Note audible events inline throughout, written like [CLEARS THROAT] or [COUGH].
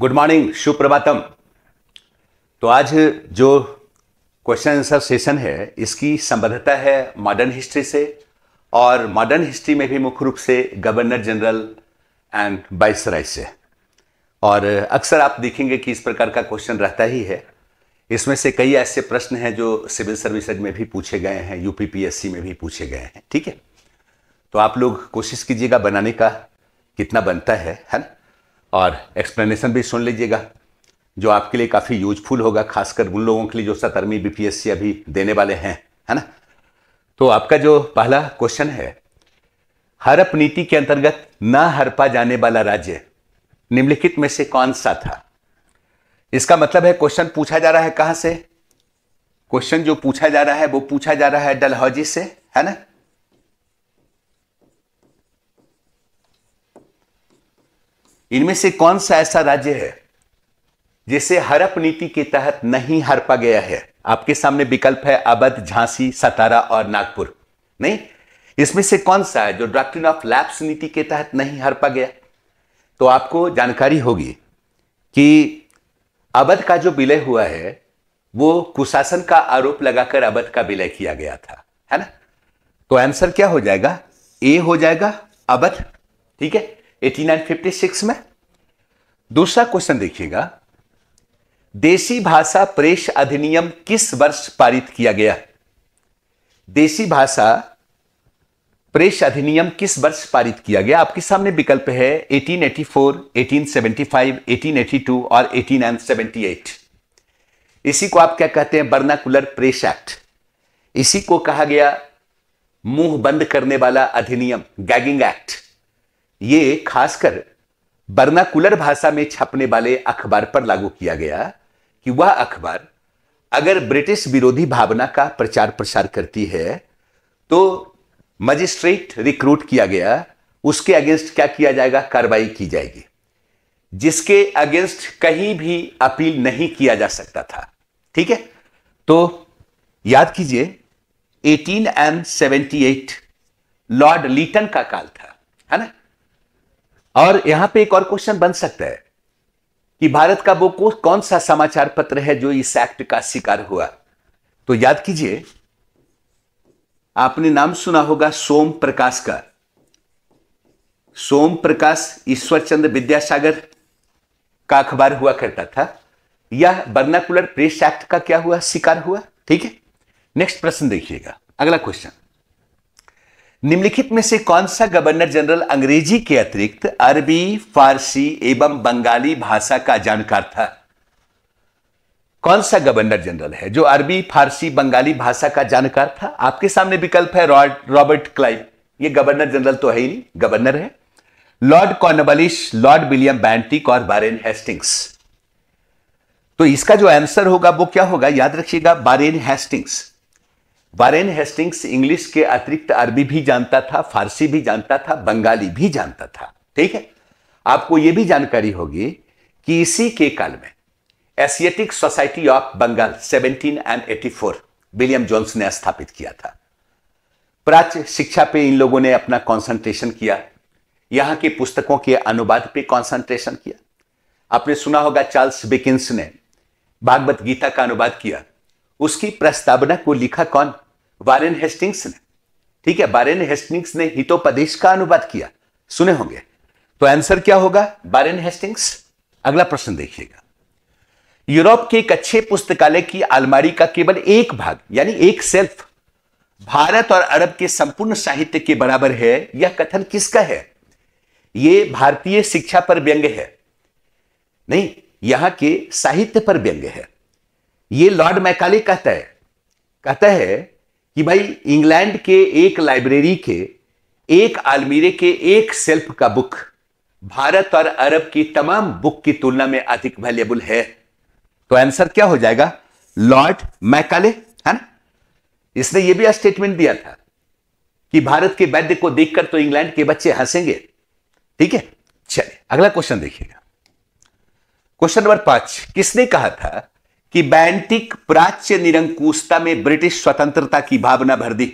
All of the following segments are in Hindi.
गुड मॉर्निंग सुप्रभातम तो आज जो क्वेश्चन आंसर सेशन है इसकी संबद्धता है मॉडर्न हिस्ट्री से और मॉडर्न हिस्ट्री में भी मुख्य रूप से गवर्नर जनरल एंड बाइस से और अक्सर आप देखेंगे कि इस प्रकार का क्वेश्चन रहता ही है इसमें से कई ऐसे प्रश्न हैं जो सिविल सर्विसेज में भी पूछे गए हैं यूपीपीएससी में भी पूछे गए हैं ठीक है तो आप लोग कोशिश कीजिएगा बनाने का कितना बनता है है ना और एक्सप्लेनेशन भी सुन लीजिएगा जो आपके लिए काफ़ी यूजफुल होगा खासकर उन लोगों के लिए जो सतर्मी बीपीएससी अभी देने वाले हैं है ना तो आपका जो पहला क्वेश्चन है हरप नीति के अंतर्गत न हरपा जाने वाला राज्य निम्नलिखित में से कौन सा था इसका मतलब है क्वेश्चन पूछा जा रहा है कहां से क्वेश्चन जो पूछा जा रहा है वो पूछा जा रहा है डलहौजी से है ना इनमें से कौन सा ऐसा राज्य है जिसे हरप नीति के तहत नहीं हरपा गया है आपके सामने विकल्प है अवध झांसी सतारा और नागपुर नहीं इसमें से कौन सा है जो डॉक्ट्रिन ऑफ लैप्स नीति के तहत नहीं हरपा गया तो आपको जानकारी होगी कि अवध का जो विलय हुआ है वो कुशासन का आरोप लगाकर अवध का विलय किया गया था है ना तो आंसर क्या हो जाएगा ए हो जाएगा अवध ठीक है 1856 में दूसरा क्वेश्चन देखिएगा देशी भाषा प्रेस अधिनियम किस वर्ष पारित किया गया देशी भाषा प्रेस अधिनियम किस वर्ष पारित किया गया आपके सामने विकल्प है 1884, 1875, 1882 और 1878। इसी को आप क्या कहते हैं बर्नाकुलर प्रेस एक्ट इसी को कहा गया मुंह बंद करने वाला अधिनियम गैगिंग एक्ट ये खासकर बर्नाकुलर भाषा में छपने वाले अखबार पर लागू किया गया कि वह अखबार अगर ब्रिटिश विरोधी भावना का प्रचार प्रसार करती है तो मजिस्ट्रेट रिक्रूट किया गया उसके अगेंस्ट क्या किया जाएगा कार्रवाई की जाएगी जिसके अगेंस्ट कहीं भी अपील नहीं किया जा सकता था ठीक है तो याद कीजिए 18 एंड 78 लॉर्ड लीटन का काल था है ना और यहां पे एक और क्वेश्चन बन सकता है कि भारत का वो कौन सा समाचार पत्र है जो इस एक्ट का शिकार हुआ तो याद कीजिए आपने नाम सुना होगा सोम प्रकाश का सोम प्रकाश ईश्वर चंद्र विद्यासागर का अखबार हुआ करता था यह बर्नाकुलर प्रेस एक्ट का क्या हुआ शिकार हुआ ठीक है नेक्स्ट प्रश्न देखिएगा अगला क्वेश्चन निम्नलिखित में से कौन सा गवर्नर जनरल अंग्रेजी के अतिरिक्त अरबी फारसी एवं बंगाली भाषा का जानकार था कौन सा गवर्नर जनरल है जो अरबी फारसी बंगाली भाषा का जानकार था आपके सामने विकल्प है रॉबर्ट क्लाइव ये गवर्नर जनरल तो है ही नहीं गवर्नर है lord Cornwallis lord William Bentinck और बारेन हेस्टिंग्स तो इसका जो आंसर होगा वो क्या होगा याद रखिएगा Warren Hastings Warren Hastings English के अतिरिक्त अरबी भी जानता था फारसी भी जानता था बंगाली भी जानता था ठीक है आपको यह भी जानकारी होगी कि इसी के काल में Asiatic Society of Bengal 17 and 84 William Jones ने स्थापित किया था प्राच्य शिक्षा पे इन लोगों ने अपना कॉन्सेंट्रेशन किया यहां के पुस्तकों के अनुवाद पे कॉन्सेंट्रेशन किया आपने सुना होगा चार्ल्स बिकिंस ने भागवत गीता का अनुवाद किया उसकी प्रस्तावना को लिखा कौन वारेन हेस्टिंग्स ने ठीक है बारेन हेस्टिंग्स ने हितोपदेश का अनुवाद किया सुने होंगे तो आंसर क्या होगा बारेन हेस्टिंग्स अगला प्रश्न देखिएगा यूरोप के एक अच्छे पुस्तकालय की अलमारी का केवल एक भाग यानी एक सेल्फ भारत और अरब के संपूर्ण साहित्य के बराबर है यह कथन किसका है यह भारतीय शिक्षा पर व्यंग्य है नहीं यहां के साहित्य पर व्यंग्य है ये लॉर्ड मैकाले कहता है कहता है कि भाई इंग्लैंड के एक लाइब्रेरी के एक आलमीरे के एक सेल्फ का बुक भारत और अरब की तमाम बुक की तुलना में अधिक वैल्यूबल है तो आंसर क्या हो जाएगा लॉर्ड मैकाले है ना इसने यह भी स्टेटमेंट दिया था कि भारत के वैद्य को देखकर तो इंग्लैंड के बच्चे हंसेंगे ठीक है चलिए अगला क्वेश्चन देखिएगा क्वेश्चन नंबर पांच किसने कहा था कि बैंटिक प्राच्य निरंकुशता में ब्रिटिश स्वतंत्रता की भावना भर दी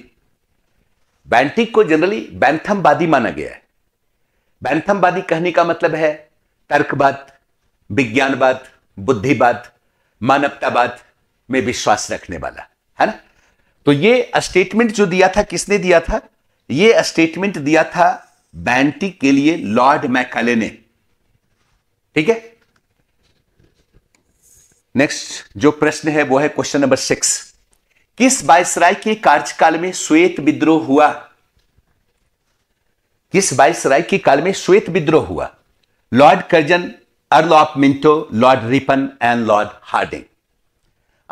बैंटिक को जनरली बैंथमवादी माना गया है बैंथमवादी कहने का मतलब है तर्कवाद विज्ञानवाद बुद्धिवाद मानवतावाद में विश्वास रखने वाला है ना तो ये स्टेटमेंट जो दिया था किसने दिया था ये स्टेटमेंट दिया था बैंटिक के लिए लॉर्ड मैकाले ने ठीक है नेक्स्ट जो प्रश्न है वो है क्वेश्चन नंबर सिक्स किस वायसराय के कार्यकाल में श्वेत विद्रोह हुआ किस वायसराय के काल में श्वेत विद्रोह हुआ lord Curzon Earl of Minto lord Ripon and lord Hardinge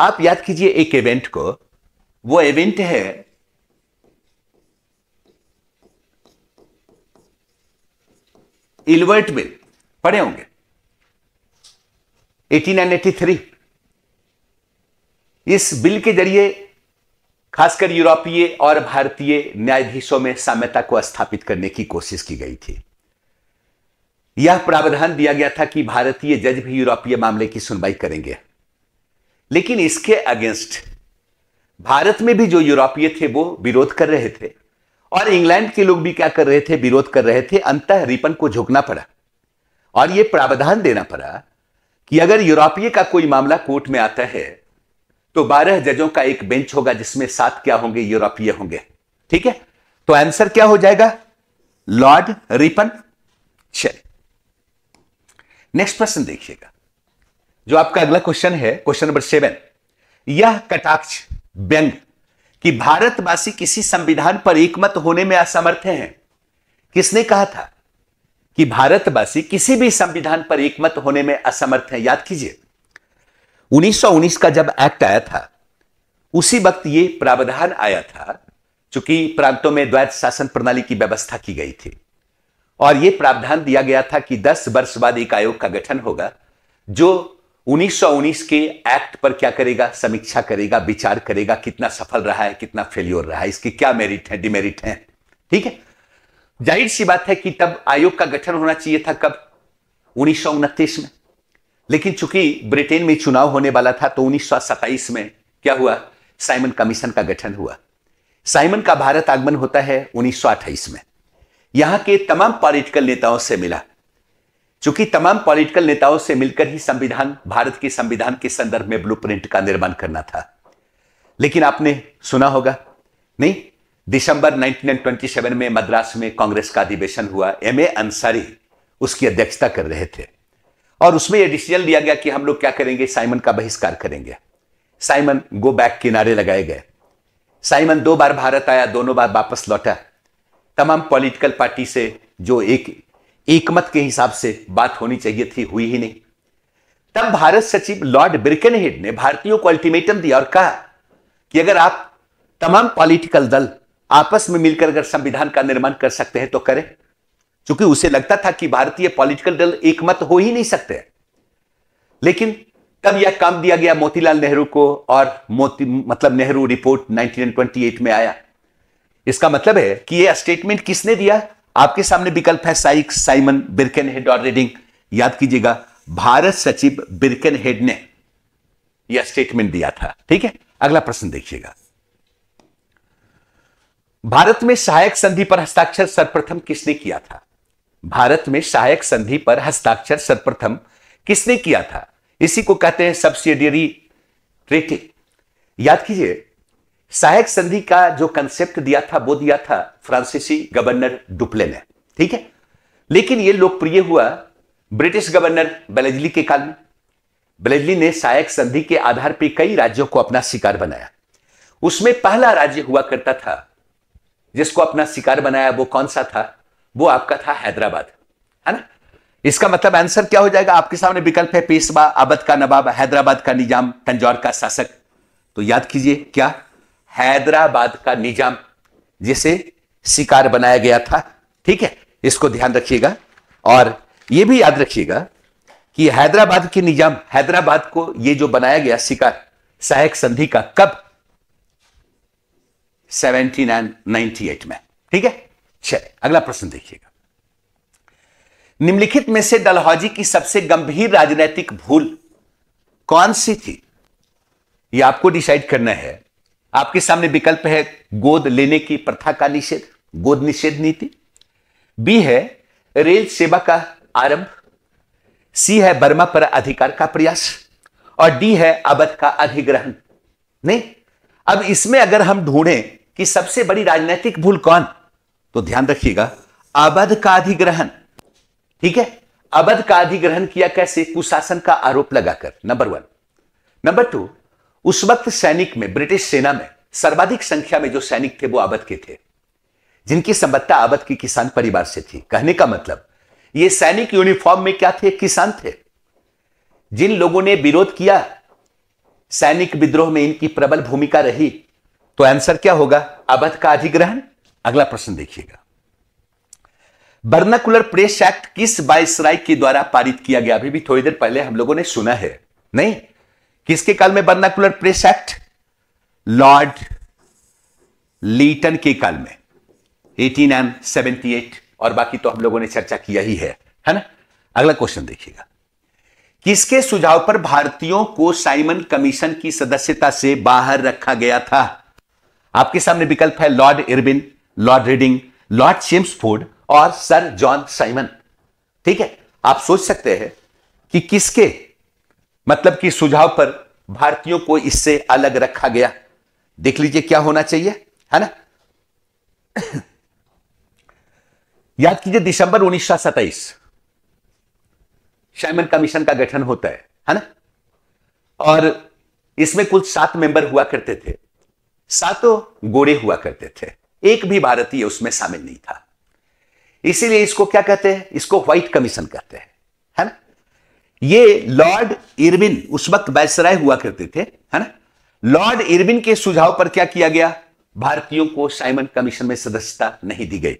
आप याद कीजिए एक इवेंट को वो इवेंट है इलवर्ट बिल पढ़े होंगे 1883 इस बिल के जरिए खासकर यूरोपीय और भारतीय न्यायाधीशों में साम्यता को स्थापित करने की कोशिश की गई थी यह प्रावधान दिया गया था कि भारतीय जज भी यूरोपीय मामले की सुनवाई करेंगे लेकिन इसके अगेंस्ट भारत में भी जो यूरोपीय थे वो विरोध कर रहे थे और इंग्लैंड के लोग भी क्या कर रहे थे विरोध कर रहे थे अंत रिपन को झोंकना पड़ा और यह प्रावधान देना पड़ा कि अगर यूरोपीय का कोई मामला कोर्ट में आता है तो बारह जजों का एक बेंच होगा जिसमें सात क्या होंगे यूरोपीय होंगे ठीक है तो आंसर क्या हो जाएगा लॉर्ड रिपन चल नेक्स्ट प्रश्न देखिएगा जो आपका अगला क्वेश्चन है क्वेश्चन नंबर सेवन यह कटाक्ष व्यंग कि भारतवासी किसी संविधान पर एकमत होने में असमर्थ हैं किसने कहा था कि भारतवासी किसी भी संविधान पर एकमत होने में असमर्थ हैं याद कीजिए 1919 का जब एक्ट आया था उसी वक्त ये प्रावधान आया था चूंकि प्रांतों में द्वैत शासन प्रणाली की व्यवस्था की गई थी और यह प्रावधान दिया गया था कि 10 वर्ष बाद एक आयोग का गठन होगा जो 1919 के एक्ट पर क्या करेगा समीक्षा करेगा विचार करेगा कितना सफल रहा है कितना फेल्योर रहा है इसकी क्या मेरिट है डिमेरिट है ठीक है जाहिर सी बात है कि तब आयोग का गठन होना चाहिए था कब उन्नीस में लेकिन चूंकि ब्रिटेन में चुनाव होने वाला था तो उन्नीस में क्या हुआ साइमन कमीशन का गठन हुआ साइमन का भारत आगमन होता है उन्नीस में यहां के तमाम पॉलिटिकल नेताओं से मिला चूंकि तमाम पॉलिटिकल नेताओं से मिलकर ही संविधान भारत के संविधान के संदर्भ में ब्लूप्रिंट का निर्माण करना था लेकिन आपने सुना होगा नहीं दिसंबर 1927 में मद्रास में कांग्रेस का अधिवेशन हुआ एम ए अंसारी उसकी अध्यक्षता कर रहे थे और उसमें यह डिसीजन लिया गया कि हम लोग क्या करेंगे साइमन का बहिष्कार करेंगे साइमन गो बैक किनारे लगाए गए साइमन दो बार भारत आया दोनों बार वापस लौटा तमाम पॉलिटिकल पार्टी से जो एक एकमत के हिसाब से बात होनी चाहिए थी हुई ही नहीं तब भारत सचिव लॉर्ड ब्रिकेनहेड ने भारतीयों को अल्टीमेटम दिया और कहा कि अगर आप तमाम पॉलिटिकल दल आपस में मिलकर अगर संविधान का निर्माण कर सकते हैं तो करें क्योंकि उसे लगता था कि भारतीय पॉलिटिकल दल एकमत हो ही नहीं सकते लेकिन तब यह काम दिया गया मोतीलाल नेहरू को और मोती मतलब नेहरू रिपोर्ट 1928 में आया इसका मतलब है कि यह स्टेटमेंट किसने दिया आपके सामने विकल्प है साइक साइमन बिरकेन हेड और रेडिंग याद कीजिएगा भारत सचिव बिरकेन हेड ने यह स्टेटमेंट दिया था ठीक है अगला प्रश्न देखिएगा भारत में सहायक संधि पर हस्ताक्षर सर्वप्रथम किसने किया था भारत में सहायक संधि पर हस्ताक्षर सर्वप्रथम किसने किया था इसी को कहते हैं सब्सिडियरी ट्रीटी याद कीजिए सहायक संधि का जो कंसेप्ट दिया था वो दिया था फ्रांसीसी गवर्नर डुप्ले ने ठीक है लेकिन ये लोकप्रिय हुआ ब्रिटिश गवर्नर बेलेजली के काल में बेलेजली ने सहायक संधि के आधार पर कई राज्यों को अपना शिकार बनाया उसमें पहला राज्य हुआ करता था जिसको अपना शिकार बनाया वो कौन सा था वो आपका था हैदराबाद है ना इसका मतलब आंसर क्या हो जाएगा आपके सामने विकल्प है पेशवा अबध का नवाब हैदराबाद का निजाम तंजौर का शासक तो याद कीजिए क्या हैदराबाद का निजाम जिसे शिकार बनाया गया था ठीक है इसको ध्यान रखिएगा और यह भी याद रखिएगा कि हैदराबाद के निजाम हैदराबाद को ये जो बनाया गया शिकार सहायक संधि का कब 1798 में ठीक है चले अगला प्रश्न देखिएगा निम्नलिखित में से डलहौजी की सबसे गंभीर राजनीतिक भूल कौन सी थी यह आपको डिसाइड करना है आपके सामने विकल्प है गोद लेने की प्रथा का निषेध गोद निषेध नीति बी है रेल सेवा का आरंभ सी है बर्मा पर अधिकार का प्रयास और डी है अवध का अधिग्रहण नहीं अब इसमें अगर हम ढूंढें कि सबसे बड़ी राजनीतिक भूल कौन तो ध्यान रखिएगा अवध का अधिग्रहण ठीक है अवध का अधिग्रहण किया कैसे कुशासन का आरोप लगाकर नंबर वन नंबर टू उस वक्त सैनिक में ब्रिटिश सेना में सर्वाधिक संख्या में जो सैनिक थे वो अवध के थे जिनकी संबत्ता अवध के किसान परिवार से थी कहने का मतलब ये सैनिक यूनिफॉर्म में क्या थे किसान थे जिन लोगों ने विरोध किया सैनिक विद्रोह में इनकी प्रबल भूमिका रही तो आंसर क्या होगा अवध का अधिग्रहण अगला प्रश्न देखिएगा बर्नाकुलर प्रेस एक्ट किस वायसराय के द्वारा पारित किया गया अभी भी थोड़ी देर पहले हम लोगों ने सुना है नहीं किसके काल में vernacular press act lord Lytton के काल में 1878 और बाकी तो हम लोगों ने चर्चा किया ही है है ना अगला क्वेश्चन देखिएगा किसके सुझाव पर भारतीयों को साइमन कमीशन की सदस्यता से बाहर रखा गया था आपके सामने विकल्प है lord Irwin lord Reading lord Chelmsford और सर जॉन साइमन ठीक है आप सोच सकते हैं कि किसके मतलब कि सुझाव पर भारतीयों को इससे अलग रखा गया देख लीजिए क्या होना चाहिए है ना [COUGHS] याद कीजिए दिसंबर 1927 साइमन कमीशन का गठन होता है है ना और इसमें कुल सात मेंबर हुआ करते थे सातों गोरे हुआ करते थे एक भी भारतीय उसमें शामिल नहीं था इसीलिए इसको क्या कहते हैं इसको व्हाइट कमीशन कहते हैं है ना ये लॉर्ड इरविन उस वक्त बैसराय हुआ करते थे है ना लॉर्ड इरविन के सुझाव पर क्या किया गया भारतीयों को साइमन कमीशन में सदस्यता नहीं दी गई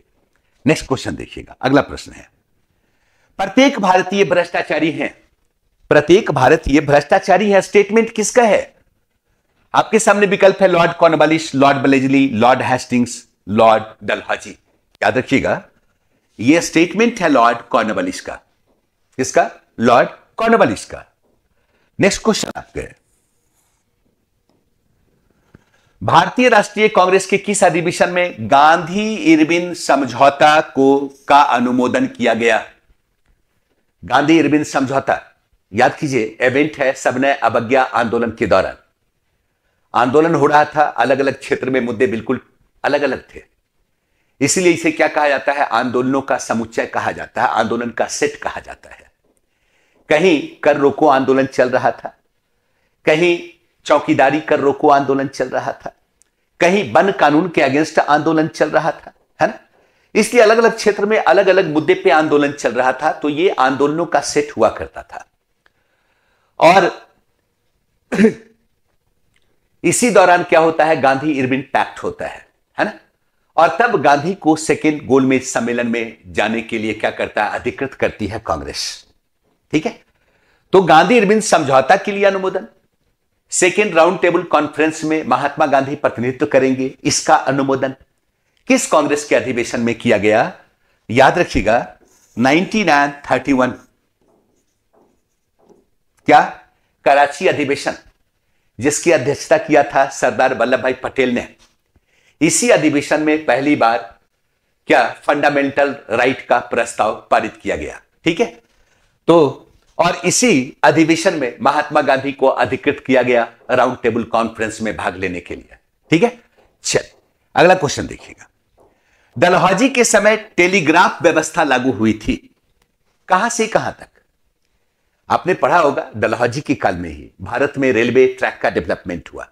नेक्स्ट क्वेश्चन देखिएगा अगला प्रश्न है प्रत्येक भारतीय भ्रष्टाचारी है प्रत्येक भारतीय भ्रष्टाचारी है स्टेटमेंट किसका है आपके सामने विकल्प है lord Cornwallis lord Wellesley lord Hastings lord Dalhousie याद रखिएगा यह स्टेटमेंट है लॉर्ड कॉर्नवालिस का किसका लॉर्ड कॉर्नवालिस का नेक्स्ट क्वेश्चन आपके भारतीय राष्ट्रीय कांग्रेस के किस अधिवेशन में गांधी इरविन समझौता को का अनुमोदन किया गया गांधी इरविन समझौता याद कीजिए इवेंट है सबने अवज्ञा आंदोलन के दौरान आंदोलन हो रहा था अलग अलग क्षेत्र में मुद्दे बिल्कुल अलग अलग थे इसीलिए इसे क्या कहा जाता है आंदोलनों का समुच्चय कहा जाता है आंदोलन का सेट कहा जाता है कहीं कर रोको आंदोलन चल रहा था कहीं चौकीदारी कर रोको आंदोलन चल रहा था कहीं वन कानून के अगेंस्ट आंदोलन चल रहा था है ना इसलिए अलग अलग क्षेत्र में अलग अलग मुद्दे पे आंदोलन चल रहा था तो ये आंदोलनों का सेट हुआ करता था और [CLEARS THROAT] इसी दौरान क्या होता है गांधी इरविन पैक्ट होता है है ना और तब गांधी को सेकेंड गोलमेज सम्मेलन में जाने के लिए क्या करता है अधिकृत करती है कांग्रेस ठीक है तो गांधी अरविंद समझौता के लिए अनुमोदन सेकेंड राउंड टेबल कॉन्फ्रेंस में महात्मा गांधी प्रतिनिधित्व करेंगे इसका अनुमोदन किस कांग्रेस के अधिवेशन में किया गया याद रखिएगा 1931 क्या कराची अधिवेशन जिसकी अध्यक्षता किया था सरदार वल्लभ भाई पटेल ने इसी अधिवेशन में पहली बार क्या फंडामेंटल राइट का प्रस्ताव पारित किया गया ठीक है तो और इसी अधिवेशन में महात्मा गांधी को अधिकृत किया गया राउंड टेबल कॉन्फ्रेंस में भाग लेने के लिए ठीक है चल अगला क्वेश्चन देखिएगा डलहौजी के समय टेलीग्राफ व्यवस्था लागू हुई थी कहां से कहां तक आपने पढ़ा होगा डलहौजी के काल में ही भारत में रेलवे ट्रैक का डेवलपमेंट हुआ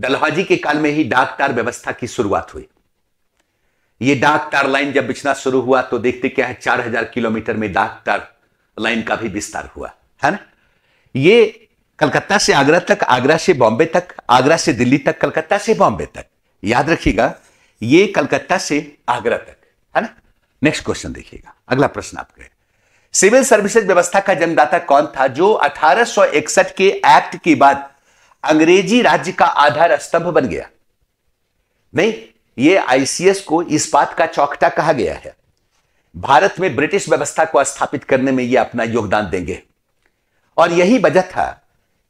डलहौजी के काल में ही डाक तार व्यवस्था की शुरुआत हुई ये डाक तार लाइन जब बिछना शुरू हुआ तो देखते क्या है चार हजार किलोमीटर में डाक तार लाइन का भी विस्तार हुआ है ना ये कलकत्ता से आगरा तक आगरा से बॉम्बे तक आगरा से दिल्ली तक कलकत्ता से बॉम्बे तक याद रखिएगा ये कलकत्ता से आगरा तक है ना नेक्स्ट क्वेश्चन देखिएगा अगला प्रश्न आपका है सिविल सर्विसेज व्यवस्था का जन्मदाता कौन था जो अठारह के एक्ट के बाद अंग्रेजी राज्य का आधार स्तंभ बन गया नहीं ये आईसीएस को इस बात का चौकटा कहा गया है भारत में ब्रिटिश व्यवस्था को स्थापित करने में ये अपना योगदान देंगे और यही वजह था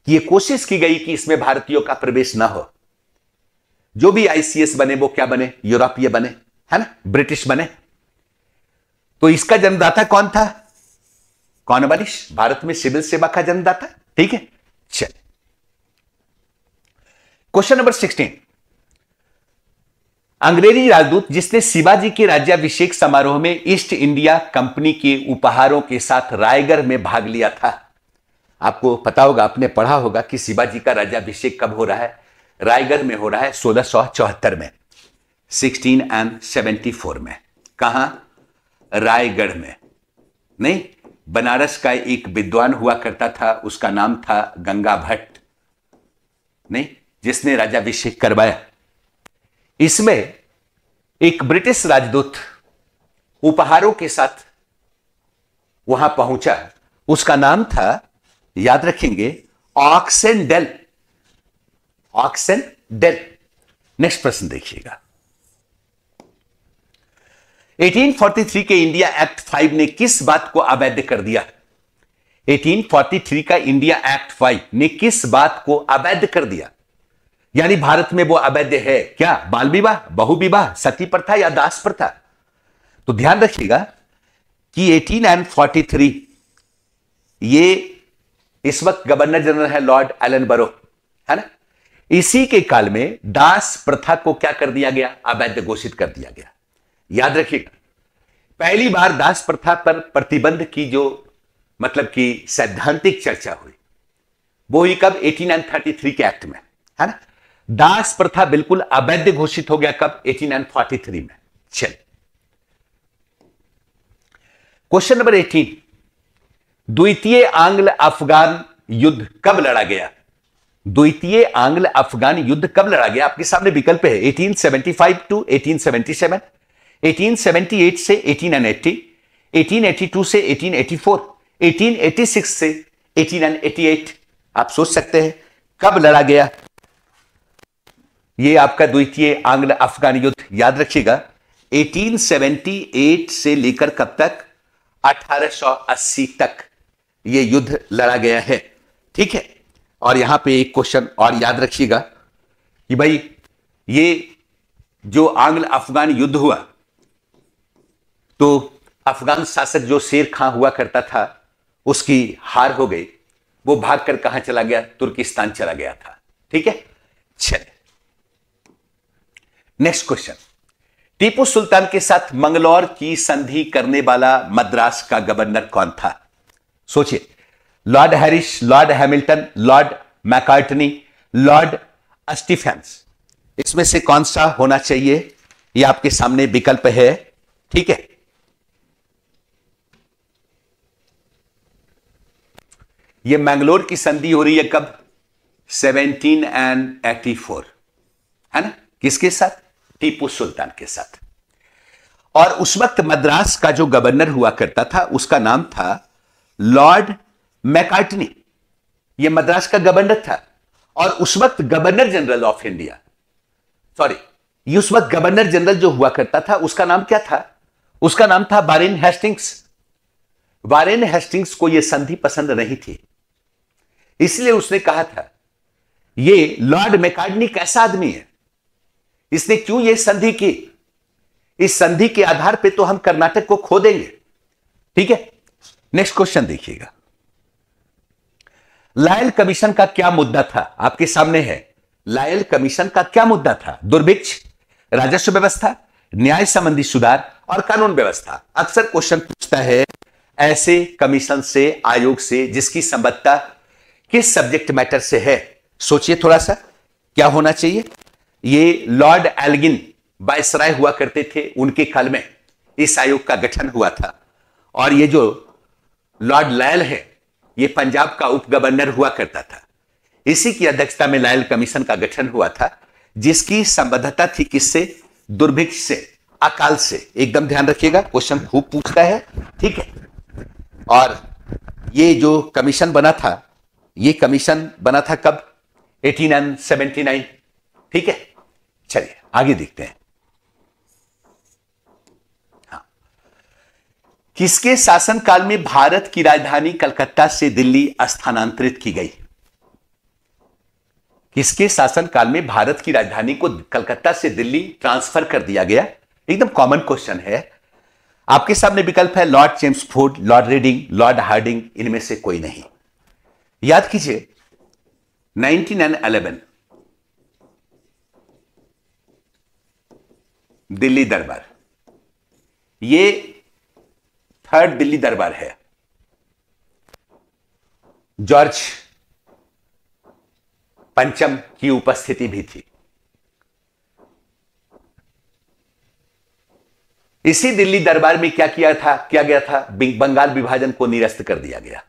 कि ये कोशिश की गई कि इसमें भारतीयों का प्रवेश ना हो जो भी आईसीएस बने वो क्या बने यूरोपीय बने है ना ब्रिटिश बने तो इसका जन्मदाता कौन था कौन बनिश भारत में सिविल सेवा का जन्मदाता ठीक है चले क्वेश्चन नंबर सिक्सटीन अंग्रेजी राजदूत जिसने शिवाजी के राज्याभिषेक समारोह में ईस्ट इंडिया कंपनी के उपहारों के साथ रायगढ़ में भाग लिया था आपको पता होगा आपने पढ़ा होगा कि शिवाजी का राज्याभिषेक कब हो रहा है रायगढ़ में हो रहा है सोलह में सिक्सटीन एंड सेवेंटी फोर में कहा रायगढ़ में नहीं बनारस का एक विद्वान हुआ करता था उसका नाम था गंगा भट्ट नहीं जिसने राजाभिषेक करवाया इसमें एक ब्रिटिश राजदूत उपहारों के साथ वहां पहुंचा उसका नाम था याद रखेंगे Oxendale Oxendale next प्रश्न देखिएगा 1843 के इंडिया एक्ट 5 ने किस बात को अवैध कर दिया 1843 का इंडिया एक्ट 5 ने किस बात को अवैध कर दिया यानी भारत में वो अवैध है क्या बाल विवाह बहु विवाह सती प्रथा या दास प्रथा तो ध्यान रखिएगा कि 1843 एंड ये इस वक्त गवर्नर जनरल है लॉर्ड एलन बरो है ना इसी के काल में दास प्रथा को क्या कर दिया गया अवैध घोषित कर दिया गया याद रखिएगा पहली बार दास प्रथा पर प्रतिबंध की जो मतलब कि सैद्धांतिक चर्चा हुई वो ही कब 1833 के एक्ट में है ना दास प्रथा बिल्कुल अवैध घोषित हो गया कब 1843 में चल क्वेश्चन नंबर 18 द्वितीय आंग्ल अफगान युद्ध कब लड़ा गया द्वितीय आंग्ल अफगान युद्ध कब लड़ा गया आपके सामने विकल्प है 1875 टू 1877 1878 से 1880 1882 से 1884 1886 से 1888 आप सोच सकते हैं कब लड़ा गया ये आपका द्वितीय आंग्ल अफगान युद्ध याद रखिएगा 1878 से लेकर कब तक 1880 तक ये युद्ध लड़ा गया है ठीक है और यहां पे एक क्वेश्चन और याद रखिएगा कि भाई ये जो आंग्ल अफगान युद्ध हुआ तो अफगान शासक जो शेर खां हुआ करता था उसकी हार हो गई वो भागकर कहां चला गया तुर्किस्तान चला गया था ठीक है चलिए नेक्स्ट क्वेश्चन टीपू सुल्तान के साथ मंगलौर की संधि करने वाला मद्रास का गवर्नर कौन था सोचिए lord Harris lord Hamilton lord Macartney lord अस्टिफेंस इसमें से कौन सा होना चाहिए यह आपके सामने विकल्प है ठीक है यह मैंगलोर की संधि हो रही है कब 17 एंड 84 है ना किसके साथ टीपू सुल्तान के साथ और उस वक्त मद्रास का जो गवर्नर हुआ करता था उसका नाम था लॉर्ड मैकार्टनी ये मद्रास का गवर्नर था और उस वक्त governor general of India sorry ये उस वक्त गवर्नर जनरल जो हुआ करता था उसका नाम क्या था उसका नाम था वारेन हेस्टिंग्स वारेन हेस्टिंग्स को यह संधि पसंद नहीं थी इसलिए उसने कहा था ये लॉर्ड मैकार्टनी कैसा आदमी है इसने क्यों यह संधि की इस संधि के आधार पे तो हम कर्नाटक को खो देंगे ठीक है नेक्स्ट क्वेश्चन देखिएगा लायल कमीशन का क्या मुद्दा था आपके सामने है लायल कमीशन का क्या मुद्दा था दुर्भिक्ष राजस्व व्यवस्था न्याय संबंधी सुधार और कानून व्यवस्था अक्सर क्वेश्चन पूछता है ऐसे कमीशन से आयोग से जिसकी संबद्धता किस सब्जेक्ट मैटर से है सोचिए थोड़ा सा क्या होना चाहिए ये लॉर्ड एल्गिन बायसराय हुआ करते थे उनके काल में इस आयोग का गठन हुआ था और ये जो लॉर्ड लायल है ये पंजाब का उप गवर्नर हुआ करता था इसी की अध्यक्षता में लायल कमीशन का गठन हुआ था जिसकी संबद्धता थी किससे दुर्भिक्ष से अकाल से एकदम ध्यान रखिएगा क्वेश्चन खूब पूछता है ठीक है और ये जो कमीशन बना था ये कमीशन बना था कब 1879 ठीक है चलिए आगे देखते हैं हाँ। किसके शासनकाल में भारत की राजधानी कलकत्ता से दिल्ली स्थानांतरित की गई किसके शासनकाल में भारत की राजधानी को कलकत्ता से दिल्ली ट्रांसफर कर दिया गया एकदम कॉमन क्वेश्चन है आपके सामने विकल्प है lord Chelmsford lord Reading lord Hardinge इनमें से कोई नहीं याद कीजिए 1911 दिल्ली दरबार ये थर्ड दिल्ली दरबार है जॉर्ज पंचम की उपस्थिति भी थी इसी दिल्ली दरबार में क्या किया था क्या गया था बंगाल विभाजन को निरस्त कर दिया गया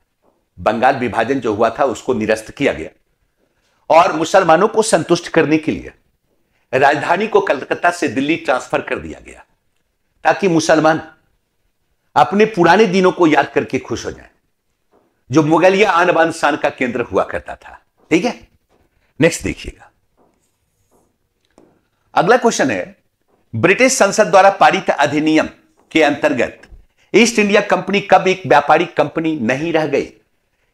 बंगाल विभाजन जो हुआ था उसको निरस्त किया गया और मुसलमानों को संतुष्ट करने के लिए राजधानी को कलकत्ता से दिल्ली ट्रांसफर कर दिया गया ताकि मुसलमान अपने पुराने दिनों को याद करके खुश हो जाए जो मुगलिया आन बान शान का केंद्र हुआ करता था ठीक है नेक्स्ट देखिएगा अगला क्वेश्चन है ब्रिटिश संसद द्वारा पारित अधिनियम के अंतर्गत ईस्ट इंडिया कंपनी कब एक व्यापारिक कंपनी नहीं रह गई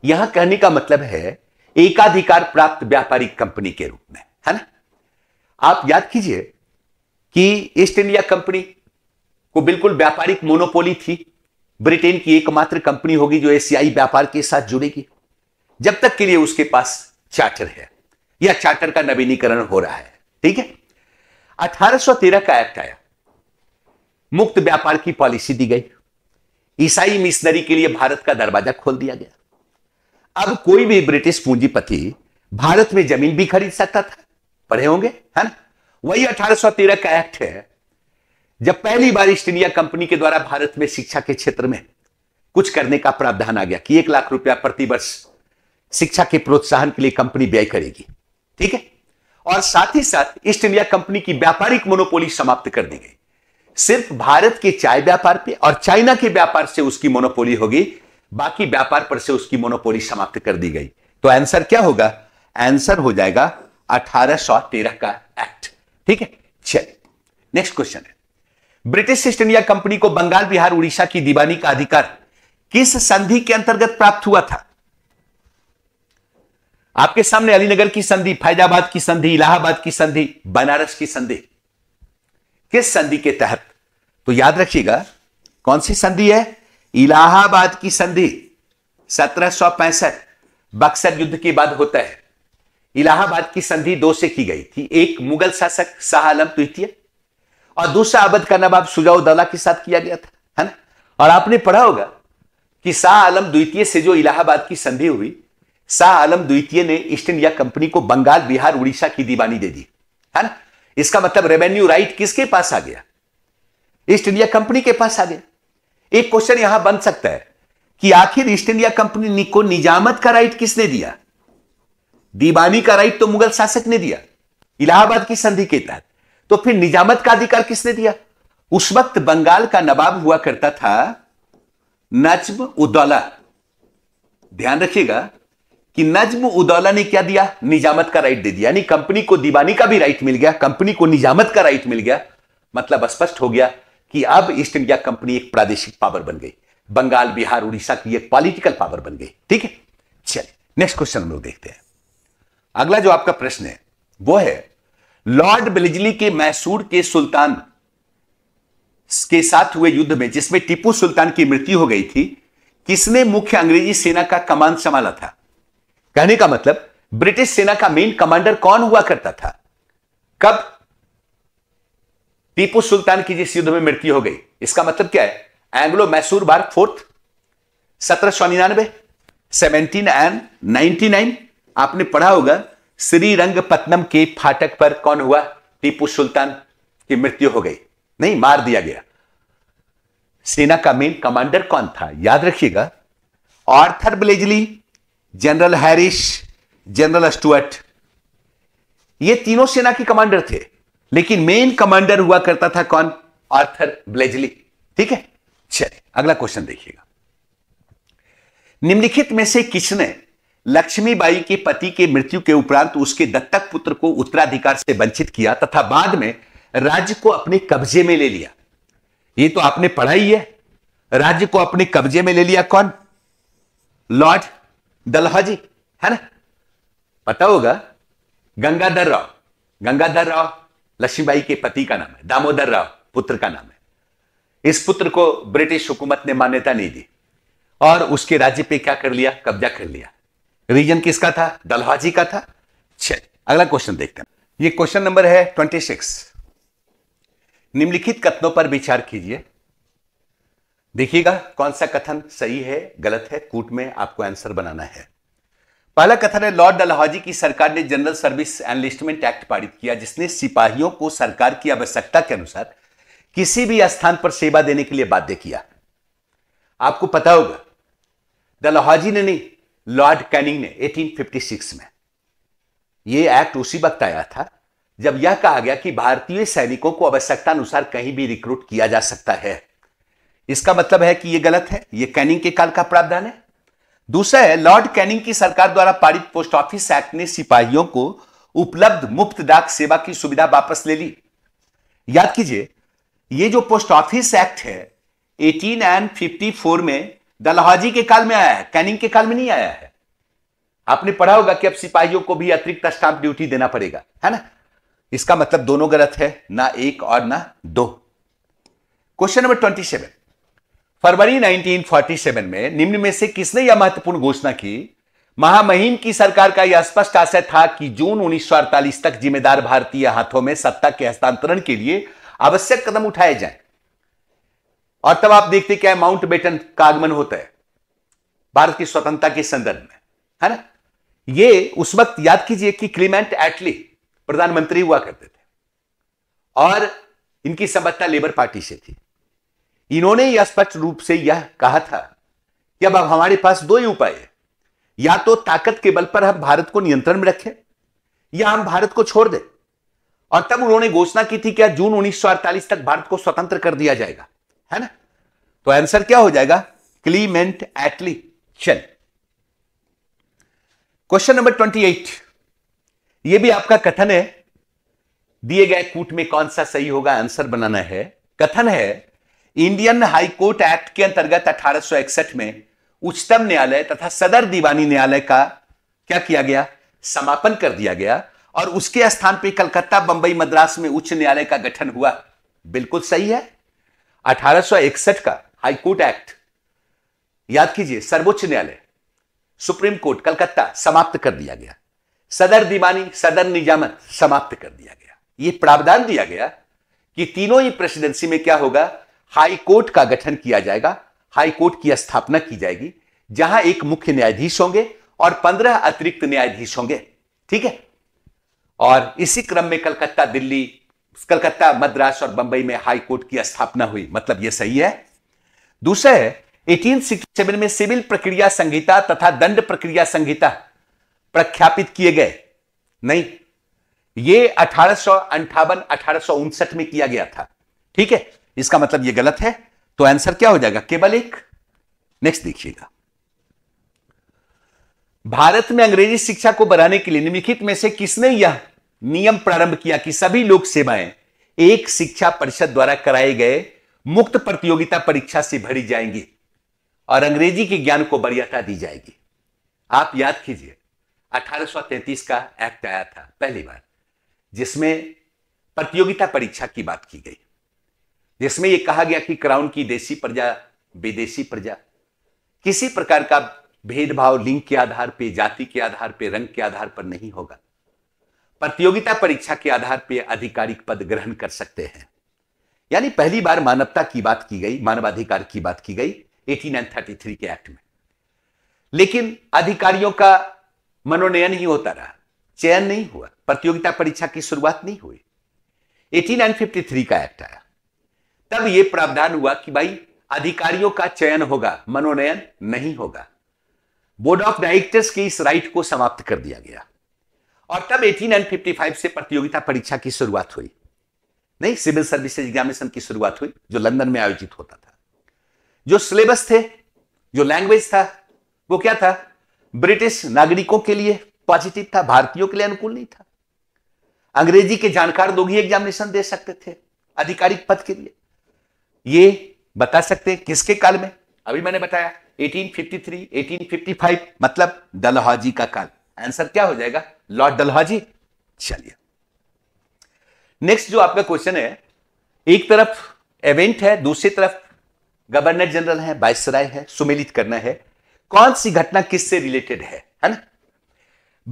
यहां कहने का मतलब है एकाधिकार प्राप्त व्यापारिक कंपनी के रूप में है ना आप याद कीजिए कि ईस्ट इंडिया कंपनी को बिल्कुल व्यापारिक मोनोपोली थी ब्रिटेन की एकमात्र कंपनी होगी जो एशियाई व्यापार के साथ जुड़ेगी जब तक के लिए उसके पास चार्टर है या चार्टर का नवीनीकरण हो रहा है ठीक है 1813 का एक्ट आया मुक्त व्यापार की पॉलिसी दी गई ईसाई मिशनरी के लिए भारत का दरवाजा खोल दिया गया अब कोई भी ब्रिटिश पूंजीपति भारत में जमीन भी खरीद सकता था पढ़े होंगे है ना वही 1813 का एक्ट है जब पहली बार ईस्ट इंडिया कंपनी के द्वारा भारत में शिक्षा के क्षेत्र में कुछ करने का प्रावधान आ गया कि एक लाख रुपया प्रति वर्ष शिक्षा के प्रोत्साहन के लिए कंपनी व्यय करेगी ठीक है और साथ ही साथ ईस्ट इंडिया कंपनी की व्यापारिक मोनोपोली समाप्त कर दी गई सिर्फ भारत के चाय व्यापार पे और चाइना के व्यापार से उसकी मोनोपोली होगी बाकी व्यापार पर से उसकी मोनोपोली समाप्त कर दी गई तो आंसर क्या होगा आंसर हो जाएगा 1813 का एक्ट ठीक है चलिए नेक्स्ट क्वेश्चन है ब्रिटिश ईस्ट इंडिया कंपनी को बंगाल बिहार उड़ीसा की दीवानी का अधिकार किस संधि के अंतर्गत प्राप्त हुआ था आपके सामने अलीनगर की संधि फैजाबाद की संधि इलाहाबाद की संधि बनारस की संधि किस संधि के तहत तो याद रखिएगा कौन सी संधि है इलाहाबाद की संधि सत्रह बक्सर युद्ध के बाद होता है इलाहाबाद की संधि दो से की गई थी एक मुगल शासक शाह आलम द्वितीय और दूसरा अवध का नवाब सुजाउद्दौला के साथ किया गया था है ना और आपने पढ़ा होगा कि शाह आलम द्वितीय से जो इलाहाबाद की संधि हुई शाह आलम द्वितीय ने ईस्ट इंडिया कंपनी को बंगाल बिहार उड़ीसा की दीवानी दे दी है ना इसका मतलब रेवेन्यू राइट किसके पास आ गया ईस्ट इंडिया कंपनी के पास आ गया एक क्वेश्चन यहां बन सकता है कि आखिर ईस्ट इंडिया कंपनी को निजामत का राइट किसने दिया दीवानी का राइट तो मुगल शासक ने दिया इलाहाबाद की संधि के तहत तो फिर निजामत का अधिकार किसने दिया उस वक्त बंगाल का नवाब हुआ करता था नजम उदौला ध्यान रखिएगा कि नजम उदौला ने क्या दिया निजामत का राइट दे दिया यानी कंपनी को दीवानी का भी राइट मिल गया कंपनी को निजामत का राइट मिल गया मतलब स्पष्ट हो गया कि अब ईस्ट इंडिया कंपनी एक प्रादेशिक पावर बन गई बंगाल बिहार उड़ीसा की एक पॉलिटिकल पावर बन गई ठीक है चलिए नेक्स्ट क्वेश्चन हम लोग देखते हैं अगला जो आपका प्रश्न है वो है लॉर्ड बिलिजली के मैसूर के सुल्तान के साथ हुए युद्ध में जिसमें टीपू सुल्तान की मृत्यु हो गई थी किसने मुख्य अंग्रेजी सेना का कमान संभाला था कहने का मतलब ब्रिटिश सेना का मेन कमांडर कौन हुआ करता था कब टीपू सुल्तान की जिस युद्ध में मृत्यु हो गई इसका मतलब क्या है एंग्लो मैसूर बार फोर्थ सत्रह सौ निन्यानवे सेवनटीन एंड नाइनटी नाइन आपने पढ़ा होगा श्री पत्नम के फाटक पर कौन हुआ टीपू सुल्तान की मृत्यु हो गई नहीं मार दिया गया सेना का मेन कमांडर कौन था याद रखिएगा Arthur Wellesley general Harris general Stuart ये तीनों सेना के कमांडर थे लेकिन मेन कमांडर हुआ करता था कौन आर्थर ब्लेजली ठीक है चलिए अगला क्वेश्चन देखिएगा निम्नलिखित में से किसने लक्ष्मीबाई के पति के मृत्यु के उपरांत उसके दत्तक पुत्र को उत्तराधिकार से वंचित किया तथा बाद में राज्य को अपने कब्जे में ले लिया ये तो आपने पढ़ा ही है राज्य को अपने कब्जे में ले लिया कौन लॉर्ड दलहौजी है ना पता होगा गंगाधर राव गंगाधर राव लक्ष्मीबाई के पति का नाम है दामोदर राव पुत्र का नाम है इस पुत्र को ब्रिटिश हुकूमत ने मान्यता नहीं दी और उसके राज्य पे क्या कर लिया कब्जा कर लिया रीजन किसका था दलहाजी का था अगला क्वेश्चन देखते हैं ये क्वेश्चन नंबर है ट्वेंटी सिक्स निम्नलिखित कथनों पर विचार कीजिए देखिएगा कौन सा कथन सही है गलत है कूट में आपको आंसर बनाना है पहला कथन है लॉर्ड डलहौजी की सरकार ने जनरल सर्विस एनलिस्टमेंट एक्ट पारित किया जिसने सिपाहियों को सरकार की आवश्यकता के अनुसार किसी भी स्थान पर सेवा देने के लिए बाध्य किया आपको पता होगा डलहौजी ने नहीं लॉर्ड कैनिंग ने 1856 में यह एक्ट उसी वक्त आया था जब यह कहा गया कि भारतीय सैनिकों को आवश्यकता अनुसार कहीं भी रिक्रूट किया जा सकता है इसका मतलब है कि यह गलत है यह कैनिंग के काल का प्रावधान है दूसरा है लॉर्ड कैनिंग की सरकार द्वारा पारित पोस्ट ऑफिस एक्ट ने सिपाहियों को उपलब्ध मुफ्त डाक सेवा की सुविधा वापस ले ली याद कीजिए यह जो पोस्ट ऑफिस एक्ट है एंड 1854 में दलहौजी के काल में आया है कैनिंग के काल में नहीं आया है आपने पढ़ा होगा कि अब सिपाहियों को भी अतिरिक्त स्टाम्प ड्यूटी देना पड़ेगा है ना इसका मतलब दोनों गलत है ना एक और ना दो क्वेश्चन नंबर ट्वेंटी सेवन फरवरी 1947 में निम्न में से किसने यह महत्वपूर्ण घोषणा की महामहिम की सरकार का यह स्पष्ट आशय था कि जून अड़तालीस तक जिम्मेदार भारतीय हाथों में सत्ता के हस्तांतरण के लिए आवश्यक कदम उठाए जाएं और तब आप देखते क्या माउंट बेटन का आगमन होता है भारत की स्वतंत्रता के संदर्भ में है ना ये उस वक्त याद कीजिए कि क्लीमेंट एटली प्रधानमंत्री हुआ करते थे और इनकी सबत्ता लेबर पार्टी से थी इन्होंने यह स्पष्ट रूप से यह कहा था कि अब हमारे पास दो ही उपाय है या तो ताकत के बल पर हम भारत को नियंत्रण में रखें या हम भारत को छोड़ दें और तब उन्होंने घोषणा की थी कि जून 1948 तक भारत को स्वतंत्र कर दिया जाएगा है ना तो आंसर क्या हो जाएगा क्लीमेंट एटली चल क्वेश्चन नंबर ट्वेंटी एट यह भी आपका कथन है दिए गए कूट में कौन सा सही होगा आंसर बनाना है कथन है इंडियन हाई कोर्ट एक्ट के अंतर्गत अठारह में उच्चतम न्यायालय तथा सदर दीवानी न्यायालय का क्या किया गया समापन कर दिया गया और उसके स्थान पर कलकत्ता बंबई मद्रास में उच्च न्यायालय का गठन हुआ बिल्कुल सही है 1861 का हाईकोर्ट एक्ट याद कीजिए सर्वोच्च न्यायालय सुप्रीम कोर्ट कलकत्ता समाप्त कर दिया गया सदर दीवानी सदर निजामत समाप्त कर दिया गया यह प्रावधान दिया गया कि तीनों ही प्रेसिडेंसी में क्या होगा हाई कोर्ट का गठन किया जाएगा हाई कोर्ट की स्थापना की जाएगी जहां एक मुख्य न्यायाधीश होंगे और पंद्रह अतिरिक्त न्यायाधीश होंगे ठीक है और इसी क्रम में कलकत्ता दिल्ली कलकत्ता मद्रास और बंबई में हाई कोर्ट की स्थापना हुई मतलब यह सही है दूसरा है 1867 में सिविल प्रक्रिया संहिता तथा दंड प्रक्रिया संहिता प्रख्यापित किए गए नहीं ये अठारह सौ में किया गया था ठीक है इसका मतलब यह गलत है तो आंसर क्या हो जाएगा केवल एक नेक्स्ट देखिएगा भारत में अंग्रेजी शिक्षा को बढ़ाने के लिए निम्नलिखित में से किसने यह नियम प्रारंभ किया कि सभी लोक सेवाएं एक शिक्षा परिषद द्वारा कराए गए मुक्त प्रतियोगिता परीक्षा से भरी जाएंगी और अंग्रेजी के ज्ञान को वरीयता दी जाएगी आप याद कीजिए 1833 का एक्ट आया था पहली बार जिसमें प्रतियोगिता परीक्षा की बात की गई जिसमें यह कहा गया कि क्राउन की देशी प्रजा विदेशी प्रजा किसी प्रकार का भेदभाव लिंग के आधार पर जाति के आधार पर रंग के आधार पर नहीं होगा प्रतियोगिता परीक्षा के आधार पर आधिकारिक पद ग्रहण कर सकते हैं यानी पहली बार मानवता की बात की गई मानवाधिकार की बात की गई एटीन के एक्ट में लेकिन अधिकारियों का मनोनयन ही होता रहा चयन नहीं हुआ प्रतियोगिता परीक्षा की शुरुआत नहीं हुई 1853 का एक्ट आया तब यह प्रावधान हुआ कि भाई अधिकारियों का चयन होगा मनोनयन नहीं होगा बोर्ड ऑफ डायरेक्टर्स की इस राइट को समाप्त कर दिया गया और तब 1855 से प्रतियोगिता परीक्षा की शुरुआत हुई नहीं सिविल सर्विस एग्जामिनेशन की शुरुआत हुई जो लंदन में आयोजित होता था जो सिलेबस थे जो लैंग्वेज था वो क्या था ब्रिटिश नागरिकों के लिए पॉजिटिव था भारतीयों के लिए अनुकूल नहीं था अंग्रेजी के जानकार लोग ही एग्जामिनेशन दे सकते थे आधिकारिक पद के लिए ये बता सकते हैं किसके काल में अभी मैंने बताया 1853, 1855 मतलब डलहौजी का काल आंसर क्या हो जाएगा लॉर्ड डलहाजी चलिए नेक्स्ट जो आपका क्वेश्चन है एक तरफ एवेंट है दूसरी तरफ गवर्नर जनरल है बाइसराय है सुमेलित करना है कौन सी घटना किससे रिलेटेड है है ना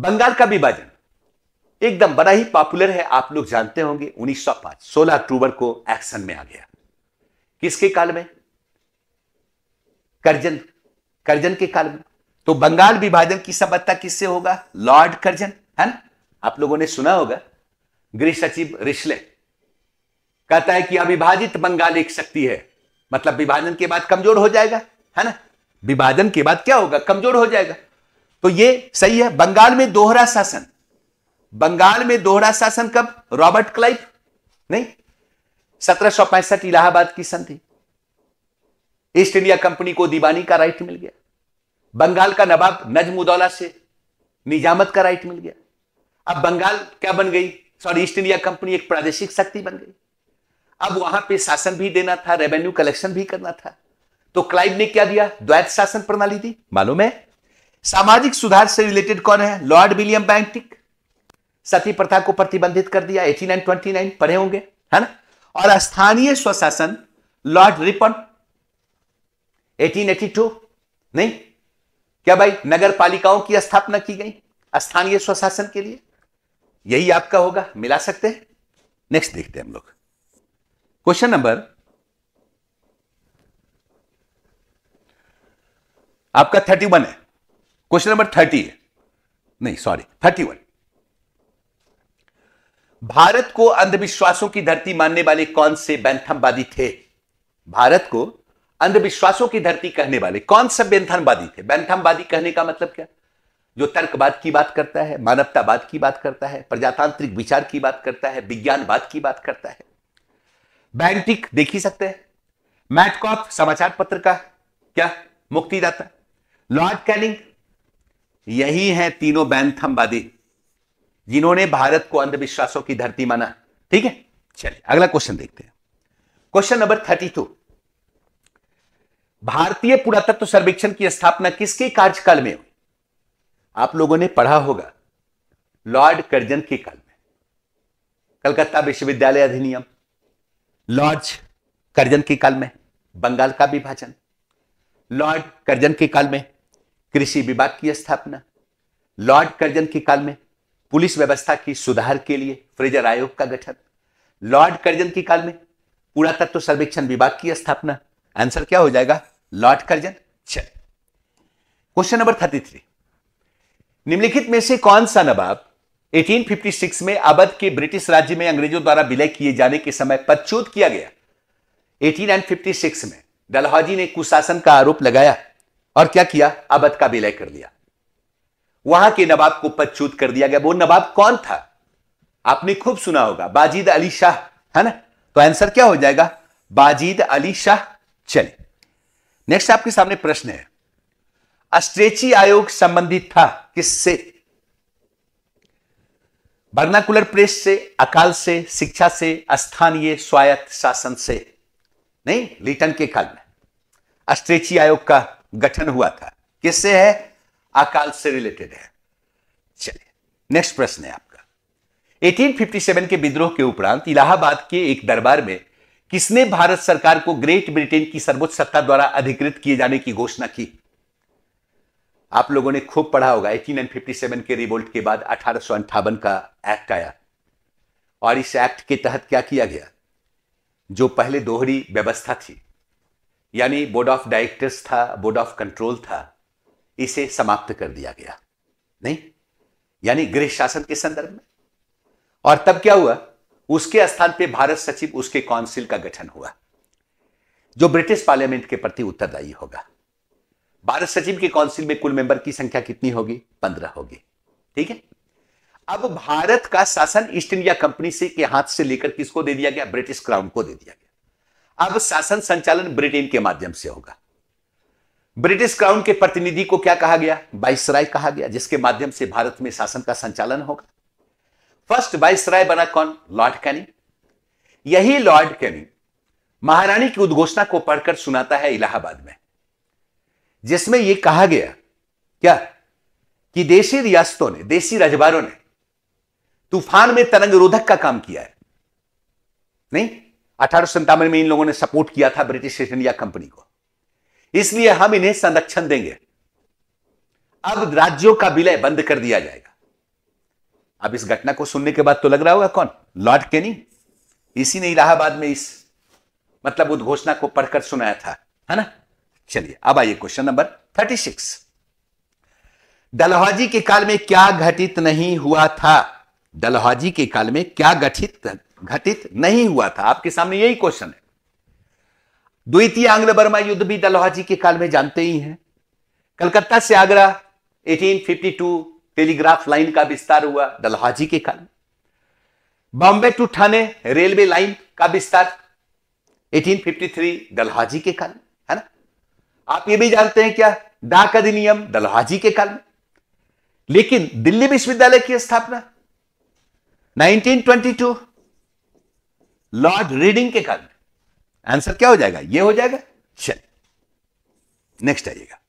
बंगाल का विभाजन एकदम बड़ा ही पॉपुलर है आप लोग जानते होंगे 1905 16 अक्टूबर को एक्शन में आ गया किसके काल में करजन करजन के काल में तो बंगाल विभाजन की सफलता किससे होगा लॉर्ड करजन है ना आप लोगों ने सुना होगा गृह सचिव रिश्ले कहता है कि अविभाजित बंगाल एक शक्ति है मतलब विभाजन के बाद कमजोर हो जाएगा है ना विभाजन के बाद क्या होगा कमजोर हो जाएगा तो ये सही है बंगाल में दोहरा शासन बंगाल में दोहरा शासन कब रॉबर्ट क्लाइव नहीं सत्रह इलाहाबाद की संधि ईस्ट इंडिया कंपनी को दीवानी का राइट मिल गया बंगाल का नवाब नजमुदौला से निजामत का राइट मिल गया अब बंगाल क्या बन गई सॉरी ईस्ट इंडिया कंपनी एक प्रादेशिक शक्ति बन गई अब वहां पे शासन भी देना था रेवेन्यू कलेक्शन भी करना था तो क्लाइव ने क्या दिया द्वैत शासन प्रणाली दी मालूम है सामाजिक सुधार से रिलेटेड कौन है लॉर्ड विलियम बैंटिक सती प्रथा को प्रतिबंधित कर दिया 1829 पढ़े होंगे है ना और स्थानीय स्वशासन लॉर्ड रिपन 1882 नहीं क्या भाई नगर पालिकाओं की स्थापना की गई स्थानीय स्वशासन के लिए यही आपका होगा मिला सकते हैं नेक्स्ट देखते हैं हम लोग क्वेश्चन नंबर आपका थर्टी वन है क्वेश्चन नंबर थर्टी है नहीं सॉरी थर्टी वन भारत को अंधविश्वासों की धरती मानने वाले कौन से बैंथमवादी थे भारत को अंधविश्वासों की धरती कहने वाले कौन से बैंथमवादी थे बैंथमवादी कहने का मतलब क्या जो तर्कवाद की बात करता है मानवतावाद की बात करता है प्रजातांत्रिक विचार की बात करता है विज्ञानवाद की बात करता है बैंटिक देख ही सकते हैं मैटकॉफ समाचार पत्र का क्या मुक्तिदाता लॉर्ड कैनिंग यही हैं तीनों बैंथमवादी जिन्होंने भारत को अंधविश्वासों की धरती माना ठीक है चलिए अगला क्वेश्चन देखते हैं क्वेश्चन नंबर थर्टी टू भारतीय पुरातत्व सर्वेक्षण की स्थापना किसके कार्यकाल में हुई आप लोगों ने पढ़ा होगा लॉर्ड कर्जन के काल में कलकत्ता विश्वविद्यालय अधिनियम लॉर्ड कर्जन के काल में बंगाल का विभाजन लॉर्ड कर्जन के काल में कृषि विभाग की स्थापना लॉर्ड कर्जन के काल में पुलिस व्यवस्था की सुधार के लिए फ्रेजर आयोग का गठन लॉर्ड कर्जन के काल में पुरातत्व सर्वेक्षण विभाग की स्थापना आंसर क्या हो जाएगा लॉर्ड कर्जन चल क्वेश्चन नंबर थर्टी थ्री निम्नलिखित में से कौन सा नवाब 1856 में अवध के ब्रिटिश राज्य में अंग्रेजों द्वारा विलय किए जाने के समय पदच्युत किया गया 1856 में डलहौजी ने कुशासन का आरोप लगाया और क्या किया अवध का विलय कर लिया वहां के नवाब को पदच्युत कर दिया गया वो नवाब कौन था आपने खूब सुना होगा बाजीद अली शाह है ना तो आंसर क्या हो जाएगा बाजीद अली शाह चलिए नेक्स्ट आपके सामने प्रश्न है अस्ट्रेची आयोग संबंधित था किससे वर्नाकुलर प्रेस से अकाल से शिक्षा से स्थानीय स्वायत्त शासन से नहीं लिटन के काल में अस्ट्रेची आयोग का गठन हुआ था किससे है अकाल से रिलेटेड है चलिए नेक्स्ट प्रश्न है आपका 1857 के विद्रोह के उपरांत इलाहाबाद के एक दरबार में किसने भारत सरकार को ग्रेट ब्रिटेन की सर्वोच्च सत्ता द्वारा अधिकृत किए जाने की घोषणा की आप लोगों ने खूब पढ़ा होगा एटीन के रिवोल्ट के बाद अठारह का एक्ट आया और इस एक्ट के तहत क्या किया गया जो पहले दोहरी व्यवस्था थी यानी बोर्ड ऑफ डायरेक्टर्स था बोर्ड ऑफ कंट्रोल था इसे समाप्त कर दिया गया नहीं यानी गृह शासन के संदर्भ में और तब क्या हुआ उसके स्थान पे भारत सचिव उसके काउंसिल का गठन हुआ जो ब्रिटिश पार्लियामेंट के प्रति उत्तरदायी होगा भारत सचिव के काउंसिल में कुल मेंबर की संख्या कितनी होगी पंद्रह होगी ठीक है अब भारत का शासन ईस्ट इंडिया कंपनी से के हाथ से लेकर किसको दे दिया गया ब्रिटिश क्राउन को दे दिया गया अब शासन संचालन ब्रिटेन के माध्यम से होगा ब्रिटिश क्राउन के प्रतिनिधि को क्या कहा गया बाइसराय कहा गया जिसके माध्यम से भारत में शासन का संचालन होगा फर्स्ट बाइसराय बना कौन लॉर्ड कैनिंग यही लॉर्ड कैनिंग महारानी की उद्घोषणा को पढ़कर सुनाता है इलाहाबाद में जिसमें यह कहा गया क्या कि देशी रियासतों ने देशी राजबारों ने तूफान में तरंग रोधक का काम किया है नहीं अठारह में इन लोगों ने सपोर्ट किया था ब्रिटिश ईस्ट इंडिया कंपनी को इसलिए हम इन्हें संरक्षण देंगे अब राज्यों का विलय बंद कर दिया जाएगा अब इस घटना को सुनने के बाद तो लग रहा होगा कौन लॉर्ड केनी इसी ने इलाहाबाद में इस मतलब उद्घोषणा को पढ़कर सुनाया था है ना चलिए अब आइए question number thirty six Dalhousie के काल में क्या घटित नहीं हुआ था डलहौजी के काल में क्या घटित घटित नहीं हुआ था आपके सामने यही क्वेश्चन है द्वितीय आंग्ल बर्मा युद्ध भी डलहौजी के काल में जानते ही हैं कलकत्ता से आगरा 1852 टेलीग्राफ लाइन का विस्तार हुआ डलहौजी के काल में Bombay to Thane railway line का विस्तार 1853 डलहौजी के काल आप ये भी जानते हैं क्या डाक अधिनियम दलहाजी के काल में लेकिन दिल्ली विश्वविद्यालय की स्थापना 1922 लॉर्ड रीडिंग के काल में आंसर क्या हो जाएगा ये हो जाएगा चल नेक्स्ट आइएगा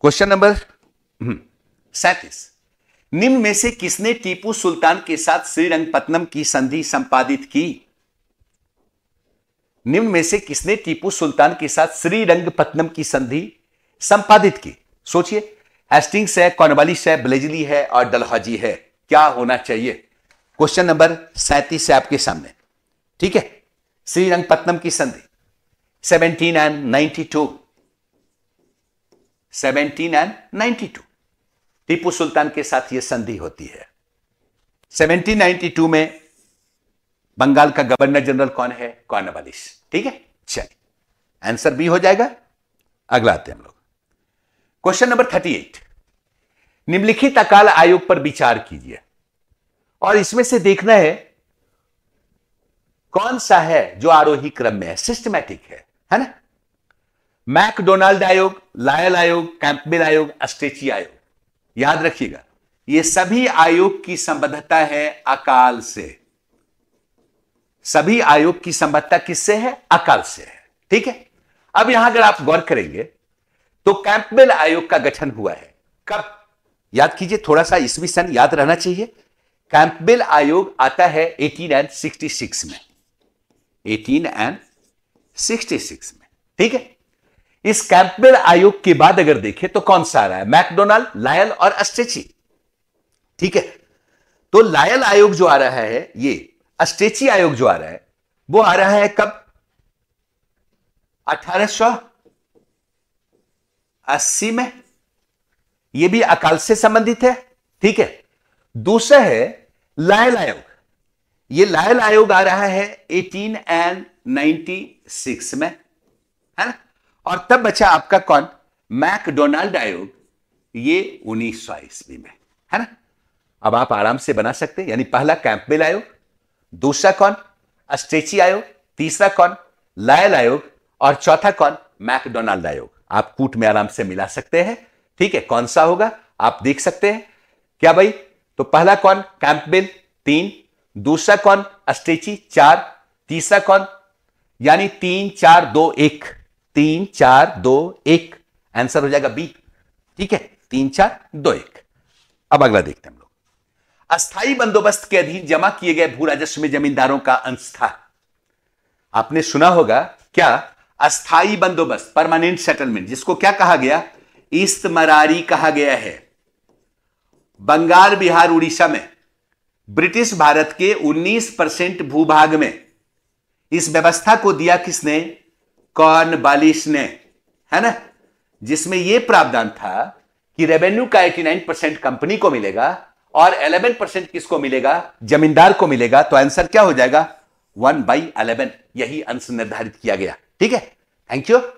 क्वेश्चन नंबर हम्म, सैतीस निम्न में से किसने टीपू सुल्तान के साथ श्रीरंगपत्नम की संधि संपादित की निम्न में से किसने टीपू सुल्तान के साथ पत्नम की संधि संपादित की सोचिए हेस्टिंग्स है कॉनवालिस है ब्लेजली है और डलहौजी है क्या होना चाहिए क्वेश्चन नंबर सैंतीस है आपके सामने ठीक है पत्नम की संधि seventeen and ninety two seventeen and ninety two Tipu Sultan के साथ यह संधि होती है 1792 में बंगाल का गवर्नर जनरल कौन है कॉर्नवालिस ठीक है चलिए आंसर बी हो जाएगा अगला आते हम लोग क्वेश्चन नंबर थर्टी एट निम्नलिखित अकाल आयोग पर विचार कीजिए और इसमें से देखना है कौन सा है जो आरोही क्रम में है सिस्टमैटिक है है ना मैकडोनाल्ड आयोग लायल आयोग कैंपबेल आयोग अस्टेची आयोग याद रखिएगा ये सभी आयोग की संबद्धता है अकाल से सभी आयोग की संबद्धता किससे है अकाल से है ठीक है अब यहां अगर आप गौर करेंगे तो कैंपबेल आयोग का गठन हुआ है कब याद कीजिए थोड़ा सा ईस्वी सन याद रहना चाहिए कैंपबेल आयोग आता है 1866 में 18 एंड सिक्स में ठीक है इस कैंपबेल आयोग के बाद अगर देखें तो कौन सा आ रहा है मैकडोनाल्ड लायल और अस्टेची ठीक है तो लायल आयोग जो आ रहा है ये अस्टेची आयोग जो आ रहा है वो आ रहा है कब अस्सी में ये भी अकाल से संबंधित है ठीक है दूसरा है लायल आयोग ये लायल आयोग आ रहा है 18 एंड 96 में है ना और तब बचा आपका कौन मैकडोनाल्ड आयोग ये उन्नीस सौ ईस्वी में है ना अब आप आराम से बना सकते हैं यानी पहला कैंपबेल आयोग दूसरा कौन अस्ट्रेची आयोग तीसरा कौन लायल आयोग और चौथा कौन मैकडोनाल्ड आयोग आप कूट में आराम से मिला सकते हैं ठीक है कौन सा होगा आप देख सकते हैं क्या भाई तो पहला कौन कैंपबेल तीन दूसरा कौन अस्टेची चार तीसरा कौन यानी तीन चार दो एक तीन चार दो एक आंसर हो जाएगा बी ठीक है तीन चार दो एक अब अगला देखते हैं अस्थाई बंदोबस्त के अधीन जमा किए गए भू राजस्व में जमींदारों का अंश था आपने सुना होगा क्या अस्थाई बंदोबस्त परमानेंट सेटलमेंट जिसको क्या कहा गया मरारी कहा गया है बंगाल बिहार उड़ीसा में ब्रिटिश भारत के 19 परसेंट भूभाग में इस व्यवस्था को दिया किसने कौन बालिश ने है ना जिसमें यह प्रावधान था कि रेवेन्यू का 89 परसेंट कंपनी को मिलेगा और 11 परसेंट किसको मिलेगा जमींदार को मिलेगा तो आंसर क्या हो जाएगा वन बाई अलेवन यही अंश निर्धारित किया गया ठीक है थैंक यू